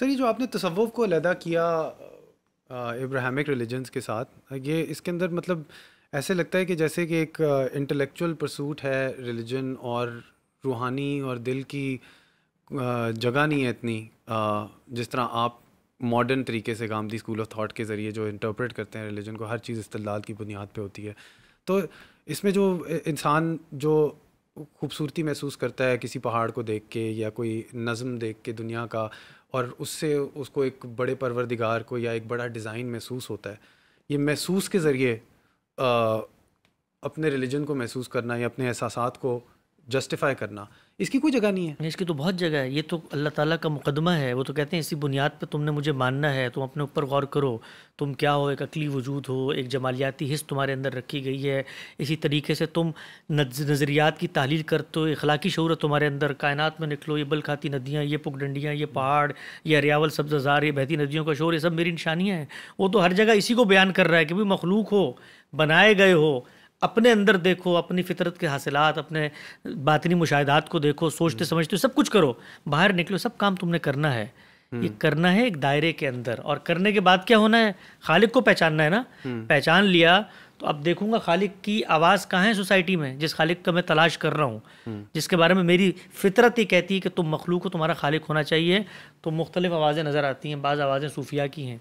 Sir ये जो आपने तसव्वुफ़ को अलहदा किया इब्राहमिक रिलीजन्स के साथ ये इसके अंदर मतलब ऐसे लगता है कि जैसे कि एक इंटेलेक्चुअल प्रसूट है रिलीजन और रूहानी और दिल की जगह नहीं है इतनी जिस तरह आप मॉडर्न तरीके से गांधी स्कूल ऑफ थाट के ज़रिए जो इंटरप्रेट करते हैं रिलीजन को हर चीज़ इस्तलाल की बुनियाद पे होती है तो इसमें जो इंसान जो खूबसूरती महसूस करता है किसी पहाड़ को देख के या कोई नज़म देख के दुनिया का और उससे उसको एक बड़े परवरदिगार को या एक बड़ा डिज़ाइन महसूस होता है ये महसूस के ज़रिए अपने रिलीजन को महसूस करना या अपने एहसास को जस्टिफाई करना इसकी कोई जगह नहीं है इसकी तो बहुत जगह है ये तो अल्लाह ताला का मुकदमा है वो तो कहते हैं इसी बुनियाद पर तुमने मुझे मानना है तुम अपने ऊपर गौर करो तुम क्या हो एक अकली वजूद हो एक जमालियाती हिस्स तुम्हारे अंदर रखी गई है इसी तरीके से तुम नज़रियात की तहलील करते हो इखलाकी शूर तुम्हारे अंदर कायनात में निकलो ये बलखाती नदियाँ ये पुगडंडियाँ ये पहाड़ ये हरियावल सब्जाजार ये बहती नदियों का शोर ये सब मेरी निशानियाँ हैं वो तो हर जगह इसी को बयान कर रहा है कि भाई मखलूक हो बनाए गए हो अपने अंदर देखो अपनी फितरत के हासिलात अपने बातनी मुशाहदात को देखो सोचते हम्म। समझते सब कुछ करो बाहर निकलो सब काम तुमने करना है हम्म। ये करना है एक दायरे के अंदर और करने के बाद क्या होना है खालिक को पहचानना है ना हम्म। पहचान लिया तो अब देखूंगा खालिक की आवाज़ कहाँ है सोसाइटी में जिस खालिक का मैं तलाश कर रहा हूँ जिसके बारे में मेरी फितरत ही कहती है कि तुम मखलूक को तुम्हारा खालिक होना चाहिए तो मुख्तलिफ आवाज़ें नज़र आती हैं बाज़ आवाज़ें सूफिया की हैं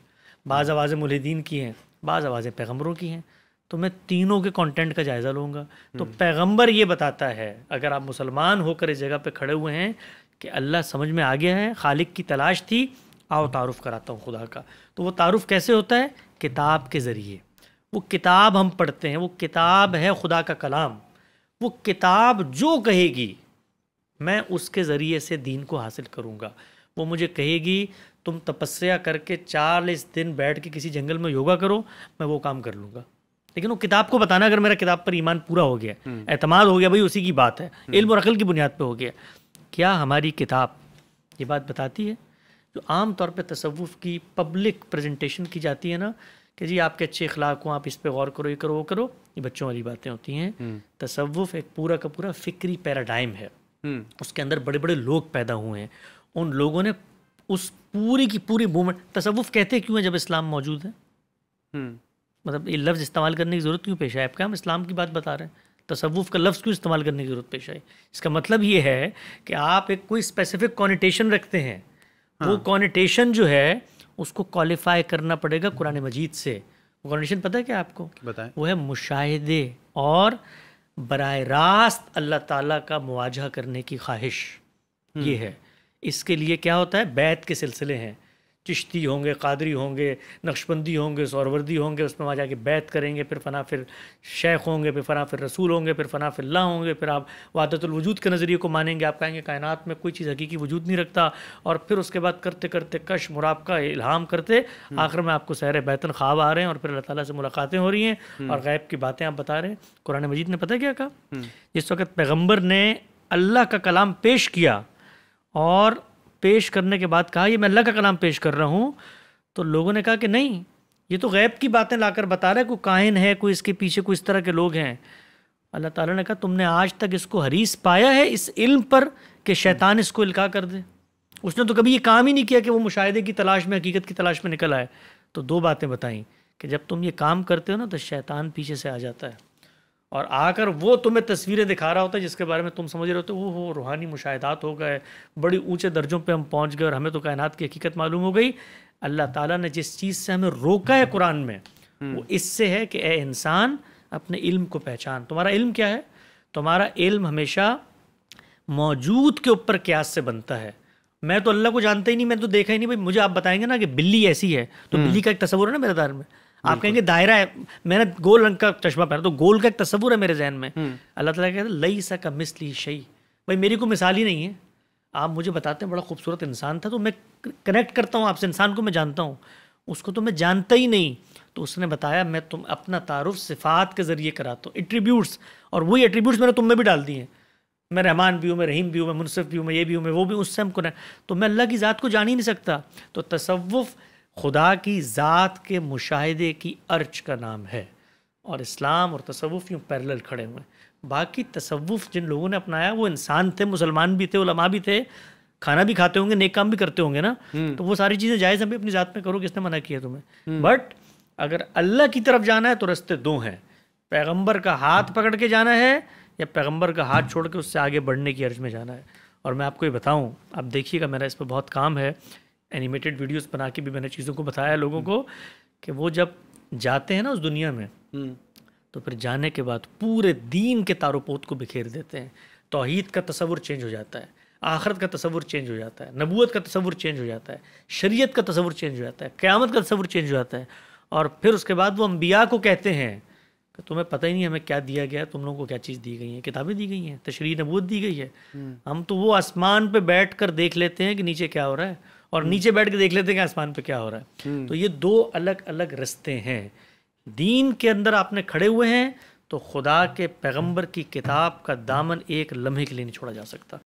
बाज़ आवाज़ें मुलिदीन की हैं बाज़ आवाज़ें पैगम्बरों की हैं तो मैं तीनों के कंटेंट का जायज़ा लूँगा तो हम्म। पैगंबर ये बताता है अगर आप मुसलमान होकर इस जगह पे खड़े हुए हैं कि अल्लाह समझ में आ गया है खालिक की तलाश थी आओ तारुफ़ कराता हूँ खुदा का तो वो तारुफ़ कैसे होता है किताब के ज़रिए वो किताब हम पढ़ते हैं वो किताब है खुदा का कलाम वो किताब जो कहेगी मैं उसके ज़रिए से दीन को हासिल करूँगा वो मुझे कहेगी तुम तपस्या करके चालीस दिन बैठ के किसी जंगल में योगा करो मैं वो काम कर लूँगा लेकिन वो किताब को बताना अगर मेरा किताब पर ईमान पूरा हो गया हम्म। एतमाद हो गया भाई उसी की बात है हम्म। इल्म और अकल की बुनियाद पर हो गया क्या हमारी किताब ये बात बताती है जो आम तौर पे तसवुफ़ की पब्लिक प्रेजेंटेशन की जाती है ना कि जी आपके अच्छे अखलाक हों आप इस पर गौर करो ये करो वो करो ये बच्चों वाली बातें होती हैं हम्म। तसवुफ़ एक पूरा का पूरा फ़िक्री पैराडाइम है उसके अंदर बड़े बड़े लोग पैदा हुए हैं उन लोगों ने उस पूरी की पूरी मूवमेंट तसवुफ़ कहते क्यों है जब इस्लाम मौजूद है मतलब ये लफ्ज़ इस्तेमाल करने की ज़रूरत क्यों पेश आए आपका हम इस्लाम की बात बता रहे हैं तसवुफ़ का लफ्ज़ क्यों इस्तेमाल करने की ज़रूरत पेश आई इसका मतलब ये है कि आप एक कोई स्पेसिफिक कॉनिटेशन रखते हैं हाँ। वो कॉनिटेशन जो है उसको क्वालिफाई करना पड़ेगा कुरान मजीद से वो कॉनिटेशन पता है क्या आपको बताएं वो है मुशाहदे और बर रास्त अल्लाह ताला का मुआजा करने की ख्वाहिश हम्म। ये है इसके लिए क्या होता है बैत के सिलसिले हैं चिश्ती होंगे कादरी होंगे नक्शबंदी होंगे सौरवर्दी होंगे उसमें वहाँ जाके बैत करेंगे फिर फना फिर शेख होंगे फिर फना फिर रसूल होंगे फिर फना फिर ला होंगे फिर आप वादतुलवजूद के नज़रिए को मानेंगे आप कहेंगे कायनात में कोई चीज़ हकीकी वजूद नहीं रखता और फिर उसके बाद करते करते कश मुराबका इल्हाम करते हम्म। आखिर में आपको सहर बैतन ख्वाब आ रहे हैं और फिर अल्लाह ताली से मुलाकातें हो रही हैं हम्म। और गैब की बातें आप बता रहे हैं कुरान मजीद ने पता क्या कहा हम्म। जिस वक्त पैगम्बर ने अल्लाह का कलाम पेश किया और पेश करने के बाद कहा ये मैं अल्लाह का कलाम पेश कर रहा हूँ तो लोगों ने कहा कि नहीं ये तो गैब की बातें लाकर बता रहा है कोई काहिन है कोई इसके पीछे कोई इस तरह के लोग हैं अल्लाह ताला ने कहा तुमने आज तक इसको हरीस पाया है इस इल्म पर कि शैतान इसको इल्का कर दे उसने तो कभी ये काम ही नहीं किया कि वो मुशाहदे की तलाश में हकीकत की तलाश में निकल आए तो दो बातें बताई कि जब तुम ये काम करते हो ना तो शैतान पीछे से आ जाता है और आकर वो तुम्हें तस्वीरें दिखा रहा होता है जिसके बारे में तुम समझ रहे होते हो वो हो रूहानी मुशाहदात हो गए बड़ी ऊंचे दर्जों पे हम पहुंच गए और हमें तो कायनात की हकीकत मालूम हो गई अल्लाह ताला ने जिस चीज़ से हमें रोका है कुरान में वो हम्म। इससे है कि ए इंसान अपने इल्म को पहचान तुम्हारा इल्म क्या है तुम्हारा इल्म हमेशा मौजूद के ऊपर क्यास से बनता है मैं तो अल्लाह को जानता ही नहीं मैं तो देखा ही नहीं भाई मुझे आप बताएंगे ना कि बिल्ली ऐसी है तो हम्म। बिल्ली का एक तस्वुर है ना मेरे दार में आप कहेंगे दायरा है मैंने गोल रंग का चश्मा पहना तो गोल का एक तस्वूर है मेरे जहन में हम्म। अल्लाह तला कहते लई सा का मिसली शई भाई मेरी कोई मिसाल ही नहीं है आप मुझे बताते हैं बड़ा खूबसूरत इंसान था तो मैं कनेक्ट करता हूँ आपसे इंसान को मैं जानता हूँ उसको तो मैं जानता ही नहीं तो उसने बताया मैं तुम अपना तारुफ सिफात के ज़रिए कराता हूँ एट्रीब्यूट्स और वही एट्रीब्यूट्स मैंने तुम में भी डाल दिए हैं मैं रहमान भी हूँ मैं रहीम भी हूँ मैं मुनसिफ भी हूँ मैं ये भी हूँ मैं वो भी उससे हम कनेक्ट तो मैं अल्लाह की ज़ात को जान ही नहीं सकता तो तसवुफ़ खुदा की ज़ात के मुशाहदे की अर्ज का नाम है और इस्लाम और तसवुफ़ यूँ पैरल खड़े हुए हैं बाकी तसवुफ़ जिन लोगों ने अपनाया वो इंसान थे मुसलमान भी थे उलमा भी थे खाना भी खाते होंगे नेक काम भी करते होंगे ना हम्म। तो वो सारी चीज़ें जायज़ हमें अपनी ज़ात में करो किसने मना किया तुम्हें हम्म। बट अगर अल्लाह की तरफ जाना है तो रस्ते दो हैं पैगंबर का हाथ पकड़ के जाना है या पैगंबर का हाथ छोड़ के उससे आगे बढ़ने की अर्ज में जाना है और मैं आपको ये बताऊँ आप देखिएगा मेरा इस पर बहुत काम है एनिमेटेड वीडियोस बना के भी मैंने चीज़ों को बताया लोगों को कि वो जब जाते हैं ना उस दुनिया में हम्म। तो फिर जाने के बाद पूरे दीन के तारोपोत को बिखेर देते हैं तोहहीद का तस्वुर चेंज हो जाता है आखरत का तस्वुर चेंज हो जाता है नबूत का तस्वुर चेंज हो जाता है शरीयत का तस्वुर चेंज हो जाता है क़्यामत का तस्वुर चेंज हो जाता है और फिर उसके बाद वो अम्बिया को कहते हैं कि तुम्हें पता ही नहीं हमें क्या दिया गया तुम लोगों को क्या चीज़ दी गई है किताबें दी गई हैं तशरी नबूत दी गई है हम्म। हम तो वो आसमान पर बैठ कर देख लेते हैं कि नीचे क्या हो रहा है और हम्म। नीचे बैठ के देख लेते हैं आसमान पे क्या हो रहा है हम्म। तो ये दो अलग अलग रस्ते हैं दीन के अंदर आपने खड़े हुए हैं तो खुदा के पैगंबर की किताब का दामन एक लम्हे के लिए नहीं छोड़ा जा सकता